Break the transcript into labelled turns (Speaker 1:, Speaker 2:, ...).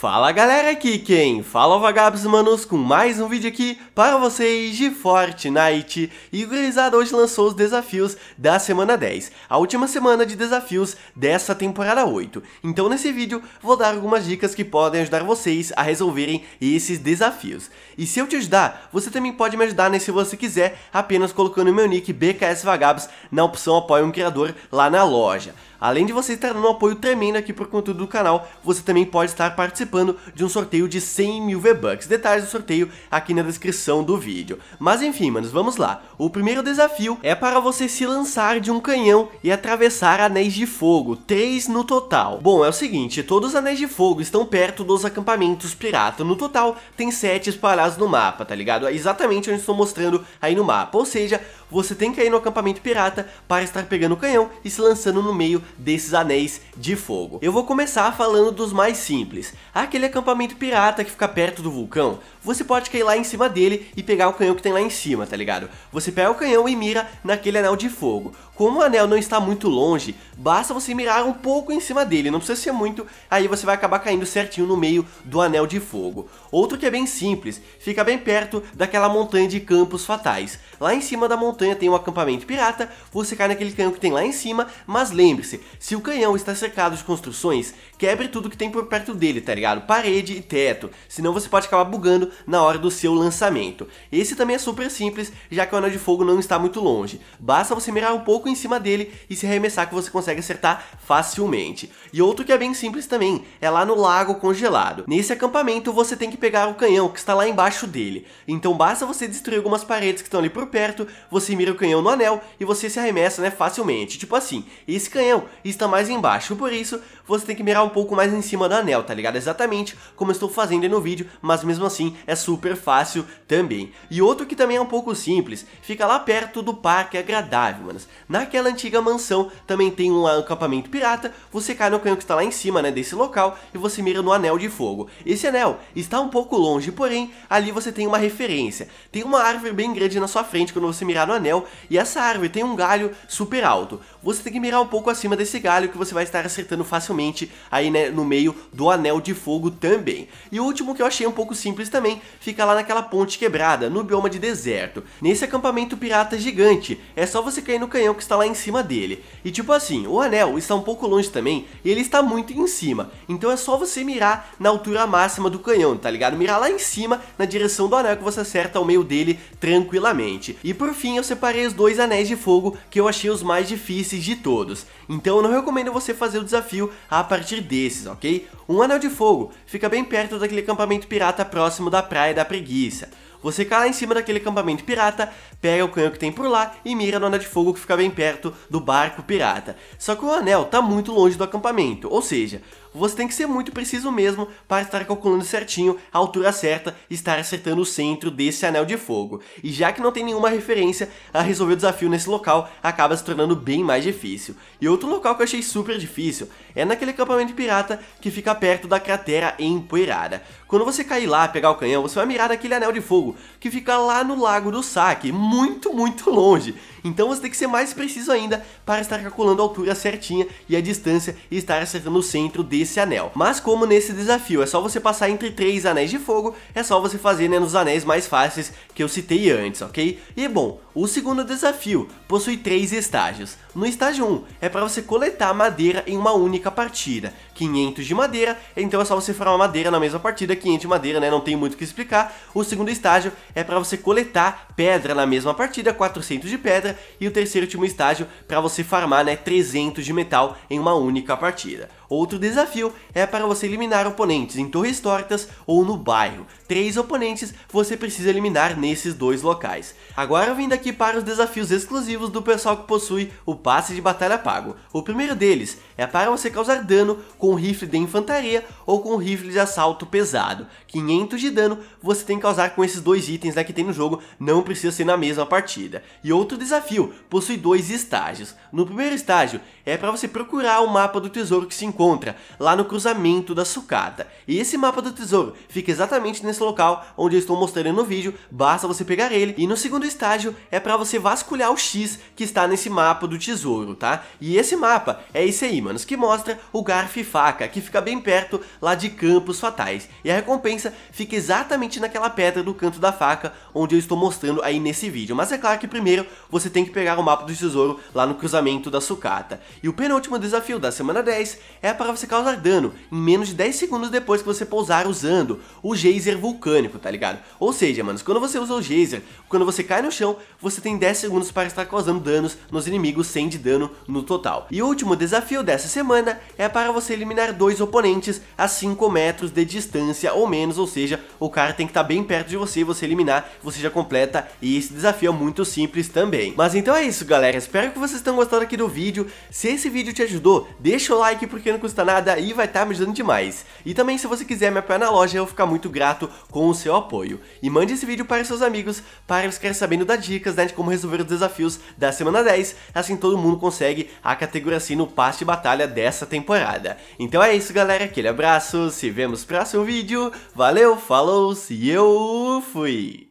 Speaker 1: Fala galera aqui quem? Fala é vagabos manos com mais um vídeo aqui para vocês de Fortnite E o Grisado hoje lançou os desafios da semana 10 A última semana de desafios dessa temporada 8 Então nesse vídeo vou dar algumas dicas que podem ajudar vocês a resolverem esses desafios E se eu te ajudar, você também pode me ajudar né, se você quiser Apenas colocando meu nick BKS Vagabos na opção apoia um criador lá na loja Além de você estar dando um apoio tremendo aqui para o conteúdo do canal, você também pode estar participando de um sorteio de 100 mil V-Bucks. Detalhes do sorteio aqui na descrição do vídeo. Mas enfim, manos, vamos lá. O primeiro desafio é para você se lançar de um canhão e atravessar anéis de fogo, três no total. Bom, é o seguinte, todos os anéis de fogo estão perto dos acampamentos pirata. No total, tem sete espalhados no mapa, tá ligado? É exatamente onde estou mostrando aí no mapa. Ou seja, você tem que ir no acampamento pirata para estar pegando o canhão e se lançando no meio desses anéis de fogo. Eu vou começar falando dos mais simples. Aquele acampamento pirata que fica perto do vulcão, você pode cair lá em cima dele e pegar o canhão que tem lá em cima, tá ligado? Você pega o canhão e mira naquele anel de fogo. Como o anel não está muito longe, basta você mirar um pouco em cima dele, não precisa ser muito, aí você vai acabar caindo certinho no meio do anel de fogo. Outro que é bem simples, fica bem perto daquela montanha de campos fatais. Lá em cima da montanha tem um acampamento pirata, você cai naquele canhão que tem lá em cima, mas lembre-se, se o canhão está cercado de construções, quebre tudo que tem por perto dele, tá ligado? Parede e teto, senão você pode acabar bugando na hora do seu lançamento. Esse também é super simples, já que o anel de fogo não está muito longe. Basta você mirar um pouco em cima dele e se arremessar que você consegue acertar facilmente. E outro que é bem simples também, é lá no lago congelado. Nesse acampamento você tem que pegar o canhão que está lá embaixo dele. Então basta você destruir algumas paredes que estão ali por perto, você mira o canhão no anel e você se arremessa né, facilmente. Tipo assim, esse canhão está mais embaixo, por isso você tem que mirar um pouco mais em cima do anel, tá ligado? Exatamente como eu estou fazendo aí no vídeo, mas mesmo assim é super fácil também. E outro que também é um pouco simples, fica lá perto do parque é agradável, manos. Naquela antiga mansão também tem um acampamento pirata, você cai no canhão que está lá em cima, né, desse local, e você mira no anel de fogo. Esse anel está um pouco longe, porém, ali você tem uma referência. Tem uma árvore bem grande na sua frente quando você mirar no anel, e essa árvore tem um galho super alto. Você tem que mirar um pouco acima desse galho que você vai estar acertando facilmente aí, né, no meio do anel de fogo também. E o último que eu achei um pouco simples também, também fica lá naquela ponte quebrada, no bioma de deserto, nesse acampamento pirata gigante, é só você cair no canhão que está lá em cima dele. E tipo assim, o anel está um pouco longe também, e ele está muito em cima, então é só você mirar na altura máxima do canhão, tá ligado? Mirar lá em cima, na direção do anel que você acerta ao meio dele tranquilamente. E por fim, eu separei os dois anéis de fogo que eu achei os mais difíceis de todos, então eu não recomendo você fazer o desafio a partir desses, ok? Um anel de fogo fica bem perto daquele acampamento pirata próximo da da praia da preguiça. Você cai lá em cima daquele acampamento pirata, pega o canhão que tem por lá e mira no anel de fogo que fica bem perto do barco pirata. Só que o anel tá muito longe do acampamento, ou seja, você tem que ser muito preciso mesmo para estar calculando certinho a altura certa e estar acertando o centro desse anel de fogo. E já que não tem nenhuma referência, a resolver o desafio nesse local acaba se tornando bem mais difícil. E outro local que eu achei super difícil é naquele acampamento pirata que fica perto da cratera empoeirada. Quando você cair lá, pegar o canhão, você vai mirar naquele anel de fogo, que fica lá no Lago do Saque, muito, muito longe. Então você tem que ser mais preciso ainda para estar calculando a altura certinha e a distância e estar acertando o centro desse anel. Mas como nesse desafio é só você passar entre três anéis de fogo, é só você fazer né, nos anéis mais fáceis que eu citei antes, ok? E bom, o segundo desafio possui três estágios. No estágio 1 um, é para você coletar madeira em uma única partida, 500 de madeira, então é só você formar madeira na mesma partida, 500 de madeira, né, não tem muito o que explicar. O segundo estágio é para você coletar pedra na mesma partida, 400 de pedra, e o terceiro e último estágio para você farmar né, 300 de metal em uma única partida. Outro desafio é para você eliminar oponentes em torres tortas ou no bairro. Três oponentes você precisa eliminar nesses dois locais. Agora vindo aqui para os desafios exclusivos do pessoal que possui o passe de batalha pago. O primeiro deles é para você causar dano com rifle de infantaria ou com rifle de assalto pesado. 500 de dano você tem que causar com esses dois itens né, que tem no jogo, não precisa ser na mesma partida. E outro desafio possui dois estágios. No primeiro estágio é para você procurar o mapa do tesouro que se encontra encontra lá no cruzamento da sucata. E esse mapa do tesouro fica exatamente nesse local onde eu estou mostrando no vídeo, basta você pegar ele. E no segundo estágio é para você vasculhar o X que está nesse mapa do tesouro, tá? E esse mapa é esse aí, manos, que mostra o garfo e faca, que fica bem perto lá de Campos Fatais. E a recompensa fica exatamente naquela pedra do canto da faca, onde eu estou mostrando aí nesse vídeo. Mas é claro que primeiro você tem que pegar o mapa do tesouro lá no cruzamento da sucata. E o penúltimo desafio da semana 10 é é para você causar dano em menos de 10 segundos depois que você pousar usando o geyser vulcânico, tá ligado? Ou seja, mano, quando você usa o geyser, quando você cai no chão, você tem 10 segundos para estar causando danos nos inimigos, 100 de dano no total. E o último desafio dessa semana é para você eliminar dois oponentes a 5 metros de distância ou menos, ou seja, o cara tem que estar tá bem perto de você e você eliminar, você já completa e esse desafio é muito simples também. Mas então é isso galera, espero que vocês tenham gostado aqui do vídeo, se esse vídeo te ajudou, deixa o like porque não custa nada e vai estar tá me ajudando demais. E também se você quiser me apoiar na loja, eu vou ficar muito grato com o seu apoio. E mande esse vídeo para seus amigos, para eles querem sabendo das dicas, né, de como resolver os desafios da semana 10, assim todo mundo consegue a categoria assim no passe de batalha dessa temporada. Então é isso galera, aquele abraço, se vemos no próximo vídeo, valeu, falou, e eu fui!